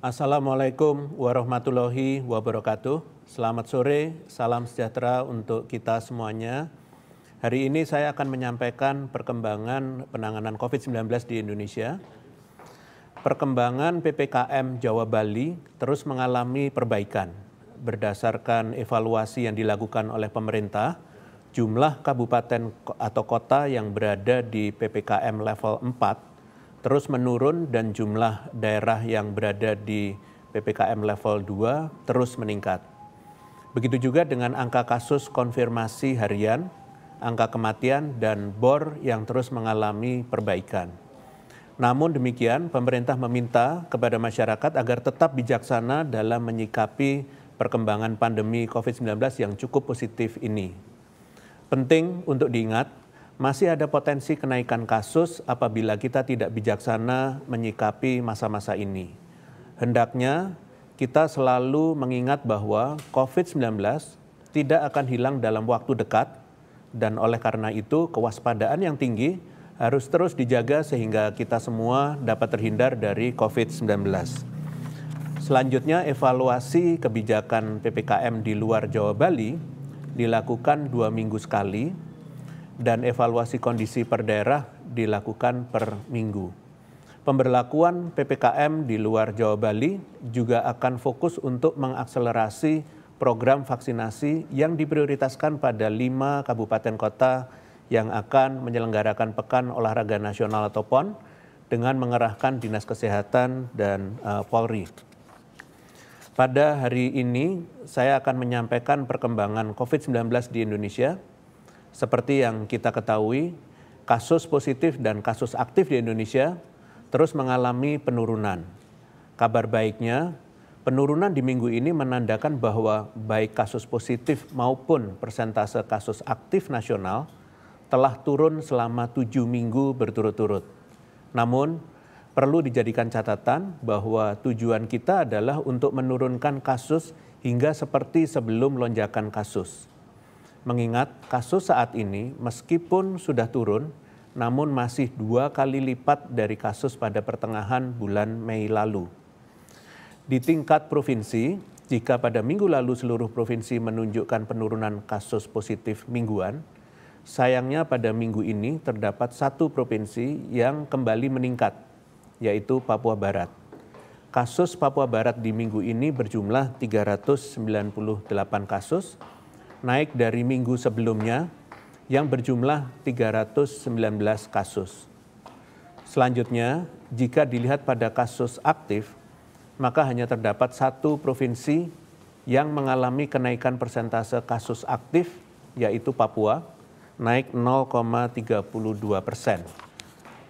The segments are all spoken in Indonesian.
Assalamualaikum warahmatullahi wabarakatuh. Selamat sore, salam sejahtera untuk kita semuanya. Hari ini saya akan menyampaikan perkembangan penanganan COVID-19 di Indonesia. Perkembangan PPKM Jawa Bali terus mengalami perbaikan. Berdasarkan evaluasi yang dilakukan oleh pemerintah, jumlah kabupaten atau kota yang berada di PPKM level 4 terus menurun dan jumlah daerah yang berada di PPKM level 2 terus meningkat. Begitu juga dengan angka kasus konfirmasi harian, angka kematian, dan BOR yang terus mengalami perbaikan. Namun demikian, pemerintah meminta kepada masyarakat agar tetap bijaksana dalam menyikapi perkembangan pandemi COVID-19 yang cukup positif ini. Penting untuk diingat masih ada potensi kenaikan kasus apabila kita tidak bijaksana menyikapi masa-masa ini. Hendaknya kita selalu mengingat bahwa COVID-19 tidak akan hilang dalam waktu dekat dan oleh karena itu kewaspadaan yang tinggi harus terus dijaga sehingga kita semua dapat terhindar dari COVID-19. Selanjutnya evaluasi kebijakan PPKM di luar Jawa Bali dilakukan dua minggu sekali dan evaluasi kondisi per daerah dilakukan per minggu. Pemberlakuan PPKM di luar Jawa Bali juga akan fokus untuk mengakselerasi program vaksinasi yang diprioritaskan pada lima kabupaten kota yang akan menyelenggarakan Pekan Olahraga Nasional atau PON dengan mengerahkan Dinas Kesehatan dan uh, Polri. Pada hari ini, saya akan menyampaikan perkembangan COVID-19 di Indonesia, seperti yang kita ketahui, kasus positif dan kasus aktif di Indonesia terus mengalami penurunan. Kabar baiknya, penurunan di minggu ini menandakan bahwa baik kasus positif maupun persentase kasus aktif nasional telah turun selama tujuh minggu berturut-turut. Namun, perlu dijadikan catatan bahwa tujuan kita adalah untuk menurunkan kasus hingga seperti sebelum lonjakan kasus. Mengingat kasus saat ini meskipun sudah turun, namun masih dua kali lipat dari kasus pada pertengahan bulan Mei lalu. Di tingkat provinsi, jika pada minggu lalu seluruh provinsi menunjukkan penurunan kasus positif mingguan, sayangnya pada minggu ini terdapat satu provinsi yang kembali meningkat, yaitu Papua Barat. Kasus Papua Barat di minggu ini berjumlah 398 kasus, naik dari minggu sebelumnya yang berjumlah 319 kasus. Selanjutnya, jika dilihat pada kasus aktif, maka hanya terdapat satu provinsi yang mengalami kenaikan persentase kasus aktif, yaitu Papua, naik 0,32 persen.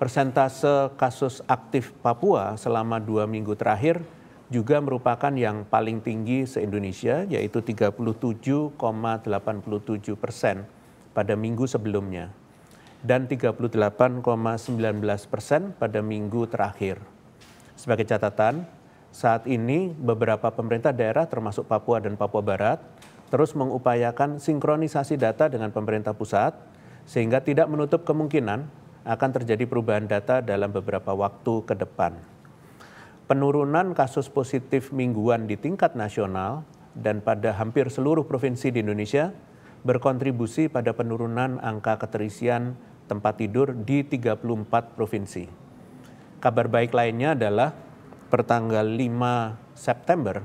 Persentase kasus aktif Papua selama dua minggu terakhir juga merupakan yang paling tinggi se-Indonesia, yaitu 37,87 persen pada minggu sebelumnya dan 38,19 persen pada minggu terakhir. Sebagai catatan, saat ini beberapa pemerintah daerah termasuk Papua dan Papua Barat terus mengupayakan sinkronisasi data dengan pemerintah pusat sehingga tidak menutup kemungkinan akan terjadi perubahan data dalam beberapa waktu ke depan penurunan kasus positif mingguan di tingkat nasional dan pada hampir seluruh provinsi di Indonesia berkontribusi pada penurunan angka keterisian tempat tidur di 34 provinsi. Kabar baik lainnya adalah pertanggal 5 September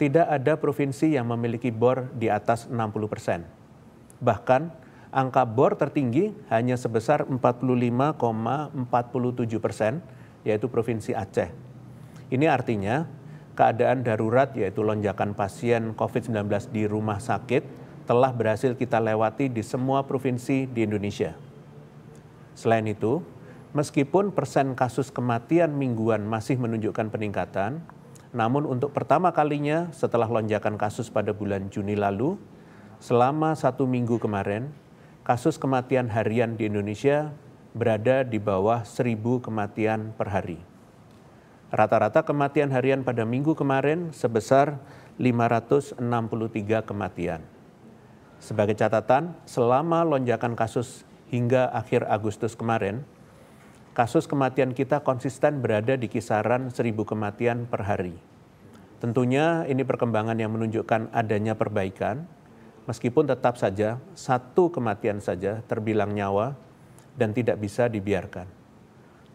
tidak ada provinsi yang memiliki BOR di atas 60 persen. Bahkan angka BOR tertinggi hanya sebesar 45,47 persen, yaitu Provinsi Aceh ini artinya keadaan darurat yaitu lonjakan pasien COVID-19 di rumah sakit telah berhasil kita lewati di semua provinsi di Indonesia. Selain itu, meskipun persen kasus kematian mingguan masih menunjukkan peningkatan, namun untuk pertama kalinya setelah lonjakan kasus pada bulan Juni lalu, selama satu minggu kemarin, kasus kematian harian di Indonesia berada di bawah 1.000 kematian per hari. Rata-rata kematian harian pada minggu kemarin sebesar 563 kematian. Sebagai catatan, selama lonjakan kasus hingga akhir Agustus kemarin, kasus kematian kita konsisten berada di kisaran 1000 kematian per hari. Tentunya ini perkembangan yang menunjukkan adanya perbaikan, meskipun tetap saja satu kematian saja terbilang nyawa dan tidak bisa dibiarkan.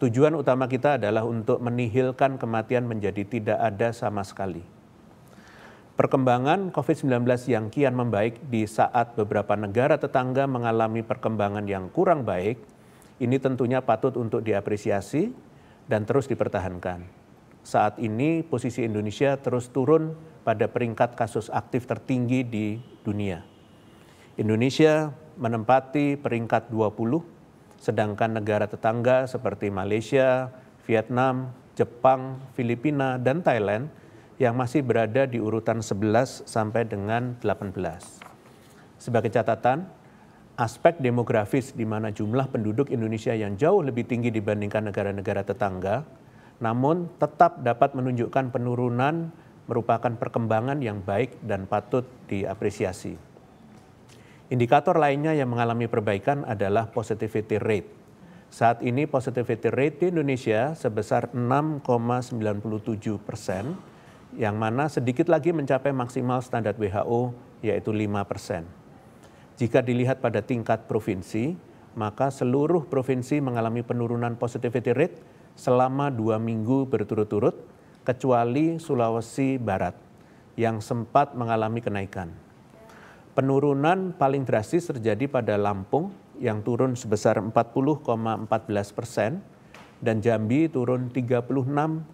Tujuan utama kita adalah untuk menihilkan kematian menjadi tidak ada sama sekali. Perkembangan COVID-19 yang kian membaik di saat beberapa negara tetangga mengalami perkembangan yang kurang baik, ini tentunya patut untuk diapresiasi dan terus dipertahankan. Saat ini posisi Indonesia terus turun pada peringkat kasus aktif tertinggi di dunia. Indonesia menempati peringkat 20 sedangkan negara tetangga seperti Malaysia, Vietnam, Jepang, Filipina, dan Thailand yang masih berada di urutan 11 sampai dengan 18. Sebagai catatan, aspek demografis di mana jumlah penduduk Indonesia yang jauh lebih tinggi dibandingkan negara-negara tetangga, namun tetap dapat menunjukkan penurunan merupakan perkembangan yang baik dan patut diapresiasi. Indikator lainnya yang mengalami perbaikan adalah positivity rate. Saat ini positivity rate di Indonesia sebesar 6,97 persen, yang mana sedikit lagi mencapai maksimal standar WHO yaitu 5 persen. Jika dilihat pada tingkat provinsi, maka seluruh provinsi mengalami penurunan positivity rate selama dua minggu berturut-turut, kecuali Sulawesi Barat yang sempat mengalami kenaikan. Penurunan paling drastis terjadi pada Lampung yang turun sebesar 40,14 persen dan Jambi turun 36,74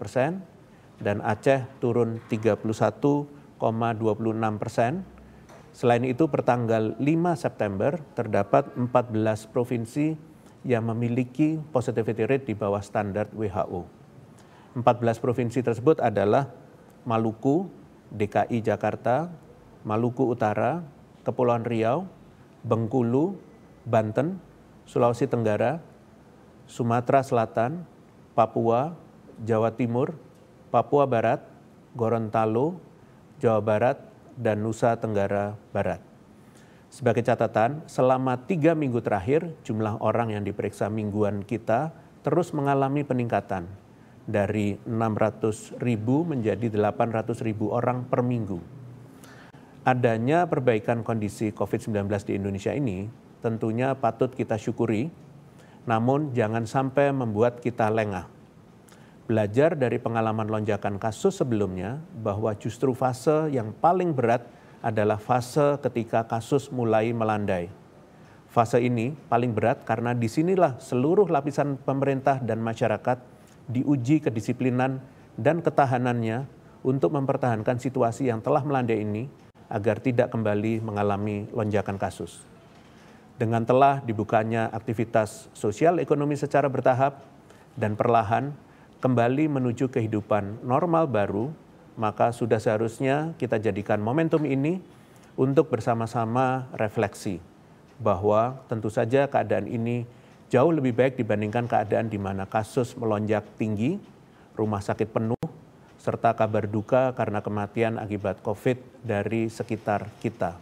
persen dan Aceh turun 31,26 persen. Selain itu, pertanggal 5 September terdapat 14 provinsi yang memiliki positivity rate di bawah standar WHO. 14 provinsi tersebut adalah Maluku, DKI Jakarta, Maluku Utara, Kepulauan Riau, Bengkulu, Banten, Sulawesi Tenggara, Sumatera Selatan, Papua, Jawa Timur, Papua Barat, Gorontalo, Jawa Barat, dan Nusa Tenggara Barat. Sebagai catatan, selama tiga minggu terakhir, jumlah orang yang diperiksa mingguan kita terus mengalami peningkatan dari 600 ribu menjadi 800 ribu orang per minggu adanya perbaikan kondisi COVID-19 di Indonesia ini tentunya patut kita syukuri, namun jangan sampai membuat kita lengah. Belajar dari pengalaman lonjakan kasus sebelumnya bahwa justru fase yang paling berat adalah fase ketika kasus mulai melandai. Fase ini paling berat karena disinilah seluruh lapisan pemerintah dan masyarakat diuji kedisiplinan dan ketahanannya untuk mempertahankan situasi yang telah melandai ini agar tidak kembali mengalami lonjakan kasus. Dengan telah dibukanya aktivitas sosial ekonomi secara bertahap dan perlahan kembali menuju kehidupan normal baru, maka sudah seharusnya kita jadikan momentum ini untuk bersama-sama refleksi bahwa tentu saja keadaan ini jauh lebih baik dibandingkan keadaan di mana kasus melonjak tinggi, rumah sakit penuh, serta kabar duka karena kematian akibat COVID dari sekitar kita.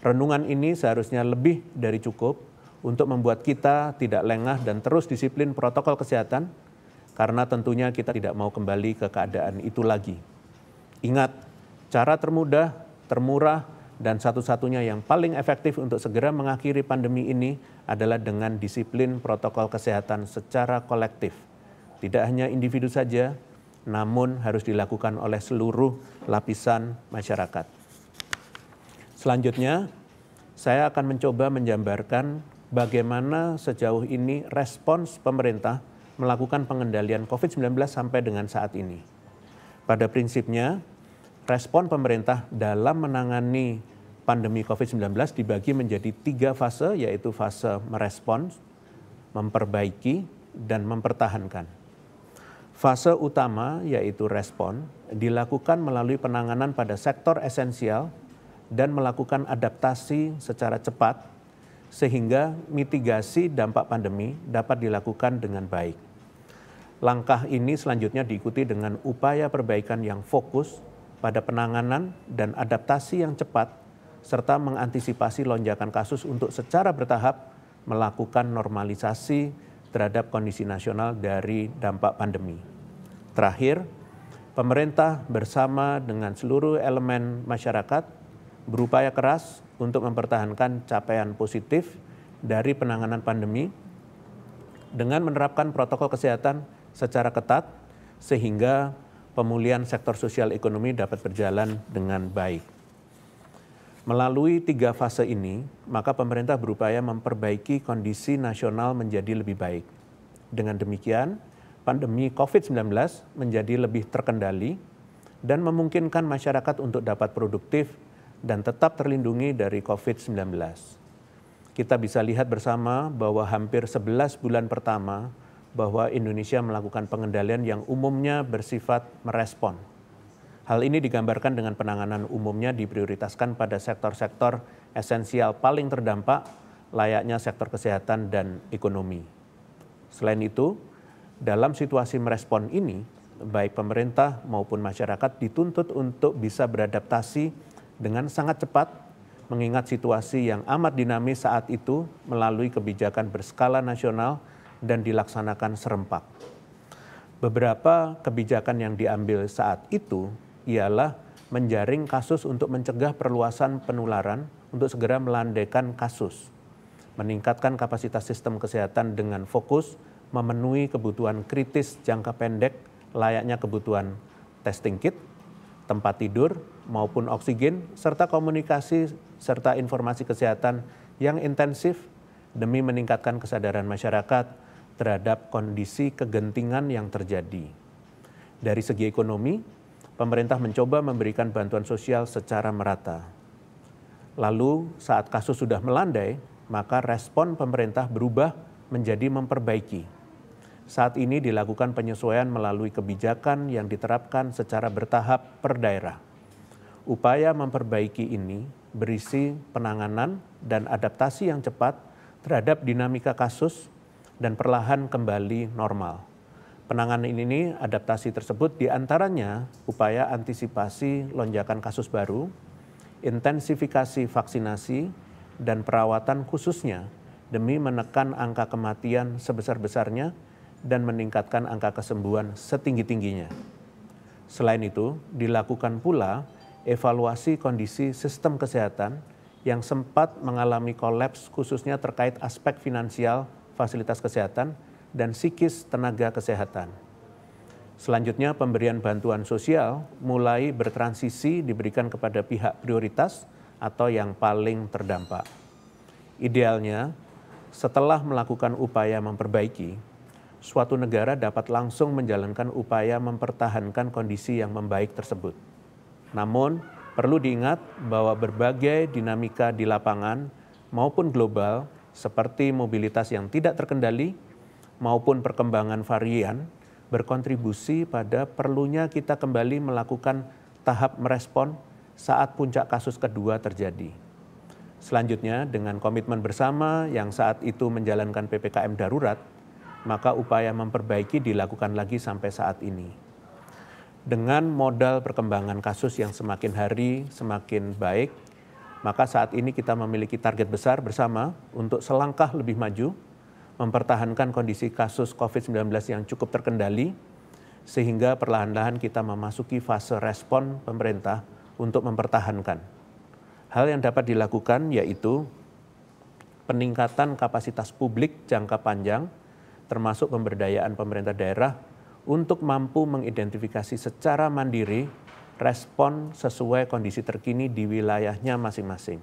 Renungan ini seharusnya lebih dari cukup untuk membuat kita tidak lengah dan terus disiplin protokol kesehatan, karena tentunya kita tidak mau kembali ke keadaan itu lagi. Ingat, cara termudah, termurah, dan satu-satunya yang paling efektif untuk segera mengakhiri pandemi ini adalah dengan disiplin protokol kesehatan secara kolektif. Tidak hanya individu saja, namun harus dilakukan oleh seluruh lapisan masyarakat. Selanjutnya, saya akan mencoba menjabarkan bagaimana sejauh ini respons pemerintah melakukan pengendalian COVID-19 sampai dengan saat ini. Pada prinsipnya, respon pemerintah dalam menangani pandemi COVID-19 dibagi menjadi tiga fase, yaitu fase merespons, memperbaiki, dan mempertahankan. Fase utama yaitu respon dilakukan melalui penanganan pada sektor esensial dan melakukan adaptasi secara cepat sehingga mitigasi dampak pandemi dapat dilakukan dengan baik. Langkah ini selanjutnya diikuti dengan upaya perbaikan yang fokus pada penanganan dan adaptasi yang cepat serta mengantisipasi lonjakan kasus untuk secara bertahap melakukan normalisasi terhadap kondisi nasional dari dampak pandemi. Terakhir, pemerintah bersama dengan seluruh elemen masyarakat berupaya keras untuk mempertahankan capaian positif dari penanganan pandemi dengan menerapkan protokol kesehatan secara ketat sehingga pemulihan sektor sosial ekonomi dapat berjalan dengan baik. Melalui tiga fase ini, maka pemerintah berupaya memperbaiki kondisi nasional menjadi lebih baik. Dengan demikian, pandemi COVID-19 menjadi lebih terkendali dan memungkinkan masyarakat untuk dapat produktif dan tetap terlindungi dari COVID-19. Kita bisa lihat bersama bahwa hampir 11 bulan pertama bahwa Indonesia melakukan pengendalian yang umumnya bersifat merespon. Hal ini digambarkan dengan penanganan umumnya diprioritaskan pada sektor-sektor esensial paling terdampak, layaknya sektor kesehatan dan ekonomi. Selain itu, dalam situasi merespon ini, baik pemerintah maupun masyarakat dituntut untuk bisa beradaptasi dengan sangat cepat, mengingat situasi yang amat dinamis saat itu melalui kebijakan berskala nasional dan dilaksanakan serempak. Beberapa kebijakan yang diambil saat itu ialah menjaring kasus untuk mencegah perluasan penularan untuk segera melandaikan kasus, meningkatkan kapasitas sistem kesehatan dengan fokus memenuhi kebutuhan kritis jangka pendek layaknya kebutuhan testing kit, tempat tidur maupun oksigen, serta komunikasi serta informasi kesehatan yang intensif demi meningkatkan kesadaran masyarakat terhadap kondisi kegentingan yang terjadi. Dari segi ekonomi, pemerintah mencoba memberikan bantuan sosial secara merata. Lalu saat kasus sudah melandai, maka respon pemerintah berubah menjadi memperbaiki saat ini dilakukan penyesuaian melalui kebijakan yang diterapkan secara bertahap per daerah. Upaya memperbaiki ini berisi penanganan dan adaptasi yang cepat terhadap dinamika kasus dan perlahan kembali normal. Penanganan ini, adaptasi tersebut diantaranya upaya antisipasi lonjakan kasus baru, intensifikasi vaksinasi, dan perawatan khususnya demi menekan angka kematian sebesar-besarnya dan meningkatkan angka kesembuhan setinggi-tingginya. Selain itu, dilakukan pula evaluasi kondisi sistem kesehatan yang sempat mengalami kolaps khususnya terkait aspek finansial fasilitas kesehatan dan psikis tenaga kesehatan. Selanjutnya pemberian bantuan sosial mulai bertransisi diberikan kepada pihak prioritas atau yang paling terdampak. Idealnya setelah melakukan upaya memperbaiki, suatu negara dapat langsung menjalankan upaya mempertahankan kondisi yang membaik tersebut. Namun, perlu diingat bahwa berbagai dinamika di lapangan maupun global seperti mobilitas yang tidak terkendali maupun perkembangan varian berkontribusi pada perlunya kita kembali melakukan tahap merespon saat puncak kasus kedua terjadi. Selanjutnya, dengan komitmen bersama yang saat itu menjalankan PPKM darurat, maka upaya memperbaiki dilakukan lagi sampai saat ini. Dengan modal perkembangan kasus yang semakin hari semakin baik, maka saat ini kita memiliki target besar bersama untuk selangkah lebih maju, mempertahankan kondisi kasus COVID-19 yang cukup terkendali, sehingga perlahan-lahan kita memasuki fase respon pemerintah untuk mempertahankan. Hal yang dapat dilakukan yaitu peningkatan kapasitas publik jangka panjang – termasuk pemberdayaan pemerintah daerah untuk mampu mengidentifikasi secara mandiri respon sesuai kondisi terkini di wilayahnya masing-masing.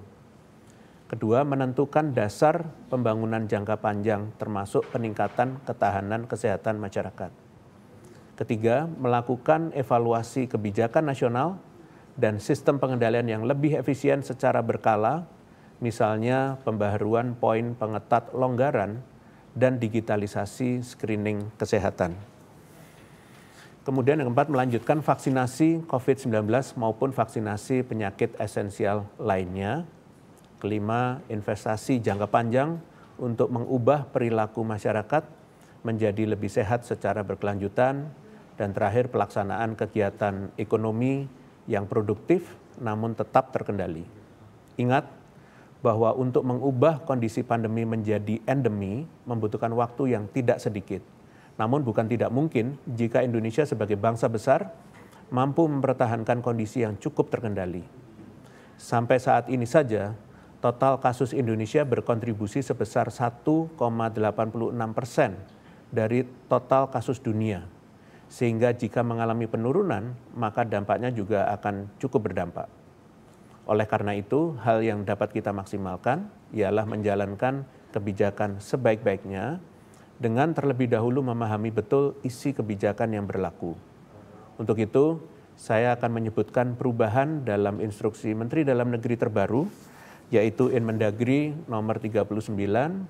Kedua, menentukan dasar pembangunan jangka panjang termasuk peningkatan ketahanan kesehatan masyarakat. Ketiga, melakukan evaluasi kebijakan nasional dan sistem pengendalian yang lebih efisien secara berkala, misalnya pembaharuan poin pengetat longgaran dan digitalisasi screening kesehatan. Kemudian yang keempat melanjutkan vaksinasi COVID-19 maupun vaksinasi penyakit esensial lainnya. Kelima, investasi jangka panjang untuk mengubah perilaku masyarakat menjadi lebih sehat secara berkelanjutan. Dan terakhir, pelaksanaan kegiatan ekonomi yang produktif namun tetap terkendali. Ingat, bahwa untuk mengubah kondisi pandemi menjadi endemi membutuhkan waktu yang tidak sedikit. Namun bukan tidak mungkin jika Indonesia sebagai bangsa besar mampu mempertahankan kondisi yang cukup terkendali. Sampai saat ini saja, total kasus Indonesia berkontribusi sebesar 1,86 persen dari total kasus dunia. Sehingga jika mengalami penurunan, maka dampaknya juga akan cukup berdampak. Oleh karena itu, hal yang dapat kita maksimalkan ialah menjalankan kebijakan sebaik-baiknya dengan terlebih dahulu memahami betul isi kebijakan yang berlaku. Untuk itu, saya akan menyebutkan perubahan dalam instruksi Menteri Dalam Negeri terbaru yaitu Inmendagri nomor 39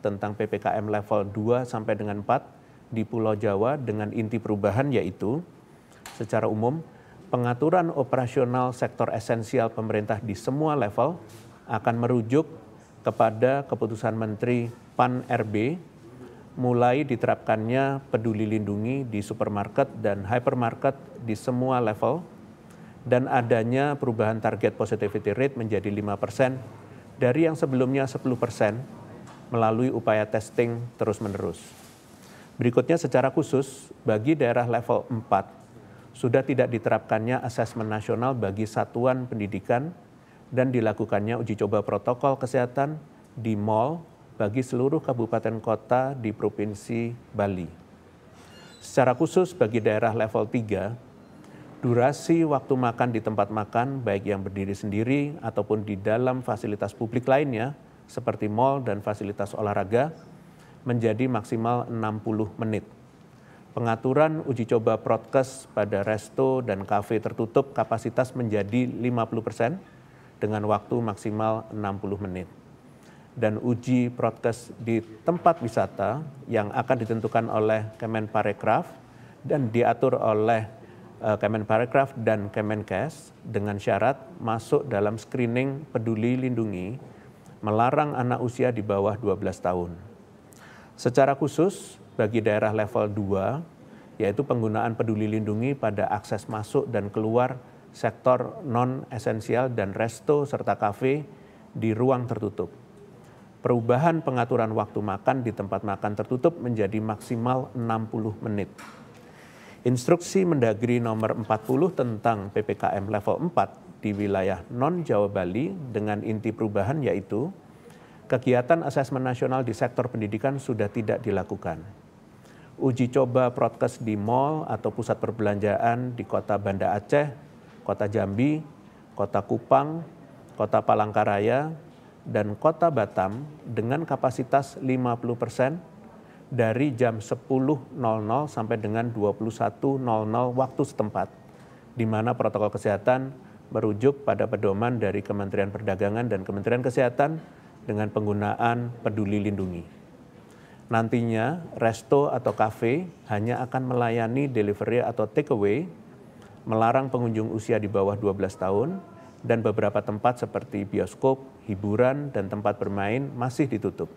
tentang PPKM level 2 sampai dengan 4 di Pulau Jawa dengan inti perubahan yaitu secara umum pengaturan operasional sektor esensial pemerintah di semua level akan merujuk kepada keputusan Menteri PAN RB mulai diterapkannya peduli lindungi di supermarket dan hypermarket di semua level dan adanya perubahan target positivity rate menjadi 5% dari yang sebelumnya 10% melalui upaya testing terus-menerus. Berikutnya secara khusus bagi daerah level 4 sudah tidak diterapkannya asesmen nasional bagi satuan pendidikan dan dilakukannya uji coba protokol kesehatan di mal bagi seluruh kabupaten kota di Provinsi Bali. Secara khusus bagi daerah level 3, durasi waktu makan di tempat makan baik yang berdiri sendiri ataupun di dalam fasilitas publik lainnya seperti mal dan fasilitas olahraga menjadi maksimal 60 menit pengaturan uji coba protkes pada resto dan kafe tertutup kapasitas menjadi 50% dengan waktu maksimal 60 menit. Dan uji protkes di tempat wisata yang akan ditentukan oleh Kemenparekraf dan diatur oleh eh, Kemenparekraf dan Kemenkes dengan syarat masuk dalam screening peduli lindungi melarang anak usia di bawah 12 tahun. Secara khusus, bagi daerah level 2, yaitu penggunaan peduli lindungi pada akses masuk dan keluar sektor non-esensial dan resto serta kafe di ruang tertutup. Perubahan pengaturan waktu makan di tempat makan tertutup menjadi maksimal 60 menit. Instruksi Mendagri nomor 40 tentang PPKM level 4 di wilayah non-Jawa Bali dengan inti perubahan yaitu kegiatan asesmen nasional di sektor pendidikan sudah tidak dilakukan uji coba protes di mall atau pusat perbelanjaan di kota Banda Aceh, kota Jambi, kota Kupang, kota Palangkaraya, dan kota Batam dengan kapasitas 50 dari jam 10.00 sampai dengan 21.00 waktu setempat, di mana protokol kesehatan merujuk pada pedoman dari Kementerian Perdagangan dan Kementerian Kesehatan dengan penggunaan peduli lindungi nantinya resto atau kafe hanya akan melayani delivery atau takeaway, melarang pengunjung usia di bawah 12 tahun, dan beberapa tempat seperti bioskop, hiburan, dan tempat bermain masih ditutup.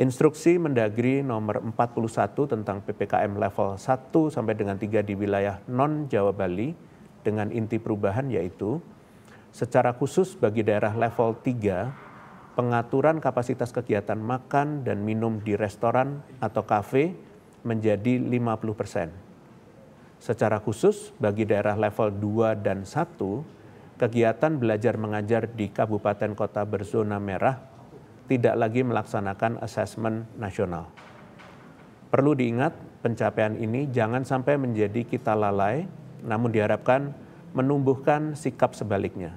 Instruksi Mendagri nomor 41 tentang PPKM level 1 sampai dengan 3 di wilayah non-Jawa Bali dengan inti perubahan yaitu secara khusus bagi daerah level 3 pengaturan kapasitas kegiatan makan dan minum di restoran atau kafe menjadi 50 persen. Secara khusus, bagi daerah level 2 dan 1, kegiatan belajar mengajar di kabupaten kota berzona merah tidak lagi melaksanakan asesmen nasional. Perlu diingat, pencapaian ini jangan sampai menjadi kita lalai, namun diharapkan menumbuhkan sikap sebaliknya.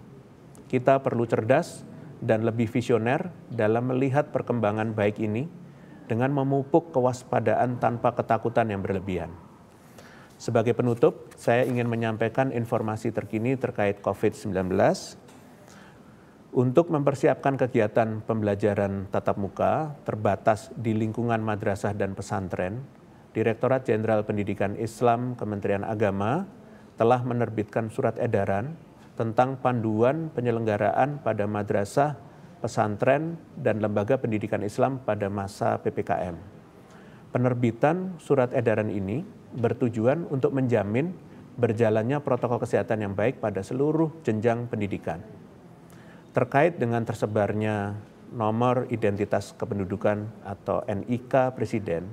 Kita perlu cerdas dan lebih visioner dalam melihat perkembangan baik ini dengan memupuk kewaspadaan tanpa ketakutan yang berlebihan. Sebagai penutup, saya ingin menyampaikan informasi terkini terkait COVID-19. Untuk mempersiapkan kegiatan pembelajaran tatap muka terbatas di lingkungan madrasah dan pesantren, Direktorat Jenderal Pendidikan Islam Kementerian Agama telah menerbitkan surat edaran tentang panduan penyelenggaraan pada madrasah, pesantren, dan lembaga pendidikan Islam pada masa PPKM. Penerbitan surat edaran ini bertujuan untuk menjamin berjalannya protokol kesehatan yang baik pada seluruh jenjang pendidikan. Terkait dengan tersebarnya nomor identitas kependudukan atau NIK Presiden,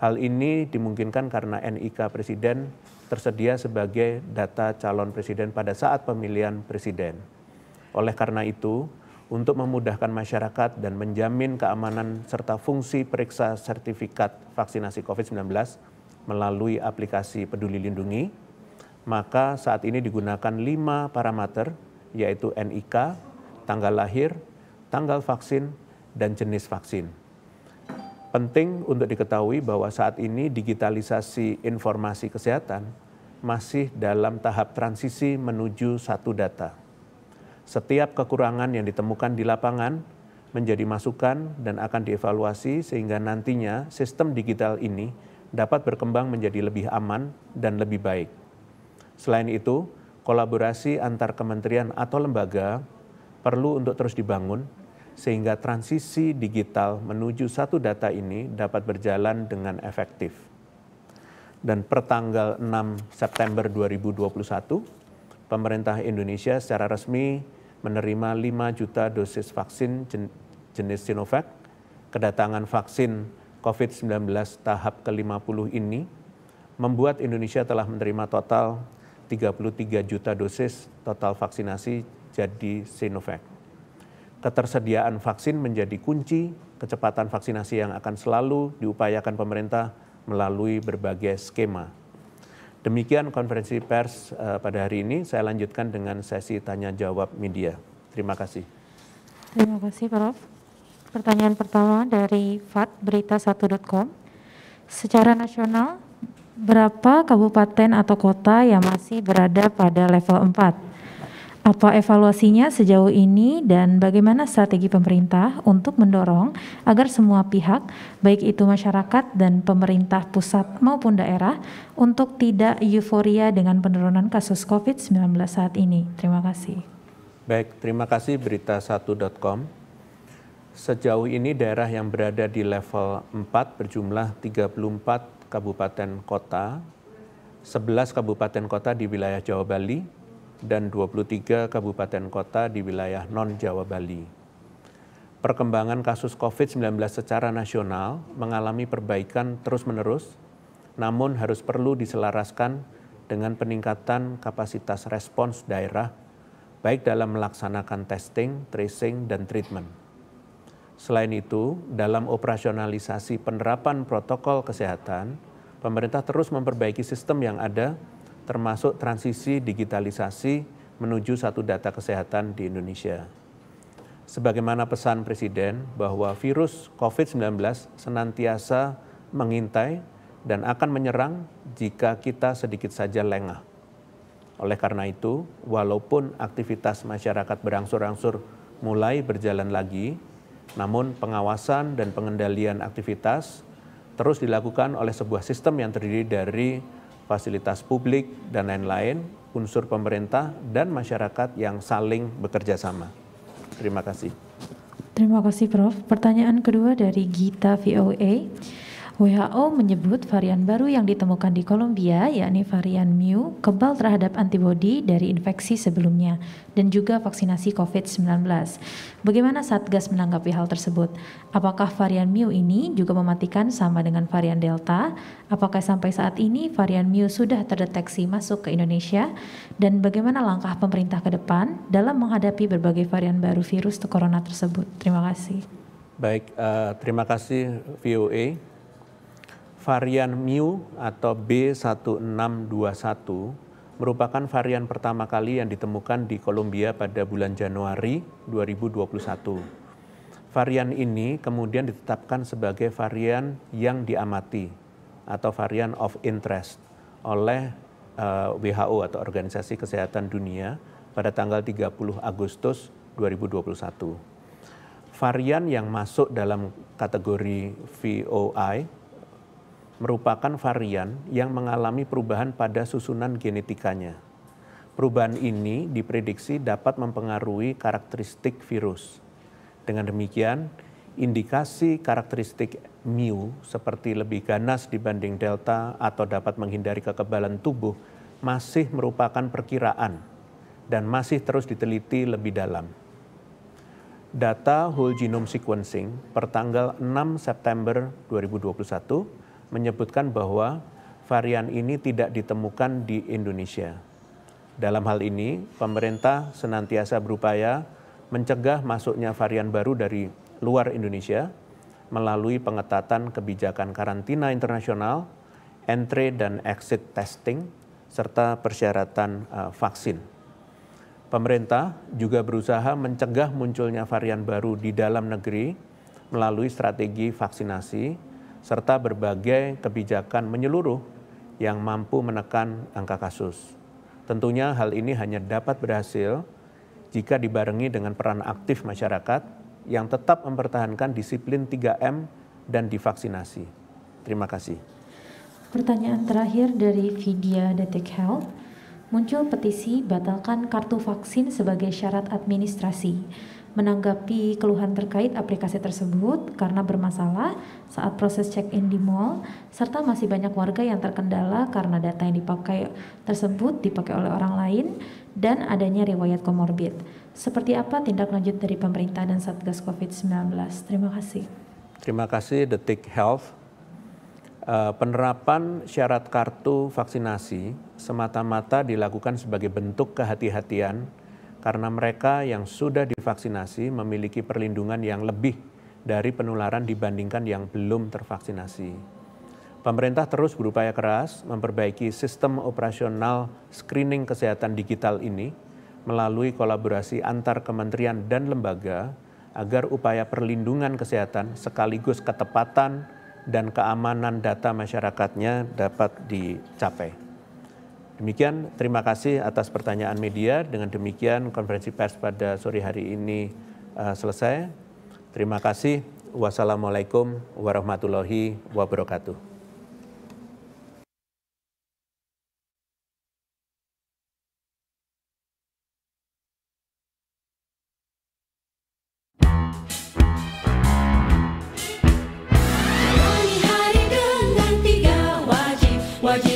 hal ini dimungkinkan karena NIK Presiden tersedia sebagai data calon presiden pada saat pemilihan presiden. Oleh karena itu, untuk memudahkan masyarakat dan menjamin keamanan serta fungsi periksa sertifikat vaksinasi COVID-19 melalui aplikasi Peduli Lindungi, maka saat ini digunakan lima parameter, yaitu NIK, tanggal lahir, tanggal vaksin, dan jenis vaksin penting untuk diketahui bahwa saat ini digitalisasi informasi kesehatan masih dalam tahap transisi menuju satu data. Setiap kekurangan yang ditemukan di lapangan menjadi masukan dan akan dievaluasi sehingga nantinya sistem digital ini dapat berkembang menjadi lebih aman dan lebih baik. Selain itu, kolaborasi antar kementerian atau lembaga perlu untuk terus dibangun sehingga transisi digital menuju satu data ini dapat berjalan dengan efektif. Dan pertanggal 6 September 2021, pemerintah Indonesia secara resmi menerima 5 juta dosis vaksin jenis Sinovac. Kedatangan vaksin COVID-19 tahap ke-50 ini membuat Indonesia telah menerima total 33 juta dosis total vaksinasi jadi Sinovac ketersediaan vaksin menjadi kunci kecepatan vaksinasi yang akan selalu diupayakan pemerintah melalui berbagai skema. Demikian konferensi pers eh, pada hari ini. Saya lanjutkan dengan sesi tanya jawab media. Terima kasih. Terima kasih, Prof. Pertanyaan pertama dari Fat Berita1.com. Secara nasional, berapa kabupaten atau kota yang masih berada pada level 4? Apa evaluasinya sejauh ini dan bagaimana strategi pemerintah untuk mendorong agar semua pihak, baik itu masyarakat dan pemerintah pusat maupun daerah, untuk tidak euforia dengan penurunan kasus COVID-19 saat ini? Terima kasih. Baik, terima kasih berita1.com. Sejauh ini daerah yang berada di level 4 berjumlah 34 kabupaten kota, 11 kabupaten kota di wilayah Jawa Bali, dan 23 kabupaten kota di wilayah non-Jawa Bali. Perkembangan kasus COVID-19 secara nasional mengalami perbaikan terus-menerus, namun harus perlu diselaraskan dengan peningkatan kapasitas respons daerah, baik dalam melaksanakan testing, tracing, dan treatment. Selain itu, dalam operasionalisasi penerapan protokol kesehatan, pemerintah terus memperbaiki sistem yang ada termasuk transisi digitalisasi menuju satu data kesehatan di Indonesia. Sebagaimana pesan Presiden bahwa virus COVID-19 senantiasa mengintai dan akan menyerang jika kita sedikit saja lengah. Oleh karena itu, walaupun aktivitas masyarakat berangsur-angsur mulai berjalan lagi, namun pengawasan dan pengendalian aktivitas terus dilakukan oleh sebuah sistem yang terdiri dari fasilitas publik, dan lain-lain, unsur pemerintah dan masyarakat yang saling bekerja sama. Terima kasih. Terima kasih Prof. Pertanyaan kedua dari Gita VOA. WHO menyebut varian baru yang ditemukan di Kolombia, yakni varian Mu, kebal terhadap antibodi dari infeksi sebelumnya dan juga vaksinasi COVID-19. Bagaimana Satgas menanggapi hal tersebut? Apakah varian Mu ini juga mematikan sama dengan varian Delta? Apakah sampai saat ini varian Mu sudah terdeteksi masuk ke Indonesia? Dan bagaimana langkah pemerintah ke depan dalam menghadapi berbagai varian baru virus corona tersebut? Terima kasih. Baik, uh, terima kasih VOA varian mu atau B1621 merupakan varian pertama kali yang ditemukan di Kolombia pada bulan Januari 2021. Varian ini kemudian ditetapkan sebagai varian yang diamati atau varian of interest oleh eh, WHO atau Organisasi Kesehatan Dunia pada tanggal 30 Agustus 2021. Varian yang masuk dalam kategori VOI merupakan varian yang mengalami perubahan pada susunan genetikanya. Perubahan ini diprediksi dapat mempengaruhi karakteristik virus. Dengan demikian, indikasi karakteristik mu seperti lebih ganas dibanding delta atau dapat menghindari kekebalan tubuh masih merupakan perkiraan dan masih terus diteliti lebih dalam. Data whole genome sequencing per tanggal 6 September 2021 menyebutkan bahwa varian ini tidak ditemukan di Indonesia. Dalam hal ini, pemerintah senantiasa berupaya mencegah masuknya varian baru dari luar Indonesia melalui pengetatan kebijakan karantina internasional, entry dan exit testing, serta persyaratan uh, vaksin. Pemerintah juga berusaha mencegah munculnya varian baru di dalam negeri melalui strategi vaksinasi serta berbagai kebijakan menyeluruh yang mampu menekan angka kasus. Tentunya hal ini hanya dapat berhasil jika dibarengi dengan peran aktif masyarakat yang tetap mempertahankan disiplin 3M dan divaksinasi. Terima kasih. Pertanyaan terakhir dari Vidya Detik Health. Muncul petisi batalkan kartu vaksin sebagai syarat administrasi menanggapi keluhan terkait aplikasi tersebut karena bermasalah saat proses check-in di mall, serta masih banyak warga yang terkendala karena data yang dipakai tersebut dipakai oleh orang lain dan adanya riwayat komorbid. Seperti apa tindak lanjut dari pemerintah dan Satgas COVID-19? Terima kasih. Terima kasih Detik Health. Eh, penerapan syarat kartu vaksinasi semata-mata dilakukan sebagai bentuk kehati-hatian karena mereka yang sudah divaksinasi memiliki perlindungan yang lebih dari penularan dibandingkan yang belum tervaksinasi. Pemerintah terus berupaya keras memperbaiki sistem operasional screening kesehatan digital ini melalui kolaborasi antar kementerian dan lembaga agar upaya perlindungan kesehatan sekaligus ketepatan dan keamanan data masyarakatnya dapat dicapai. Demikian, terima kasih atas pertanyaan media. Dengan demikian, konferensi pers pada sore hari ini uh, selesai. Terima kasih. Wassalamualaikum warahmatullahi wabarakatuh. wajib, wajib.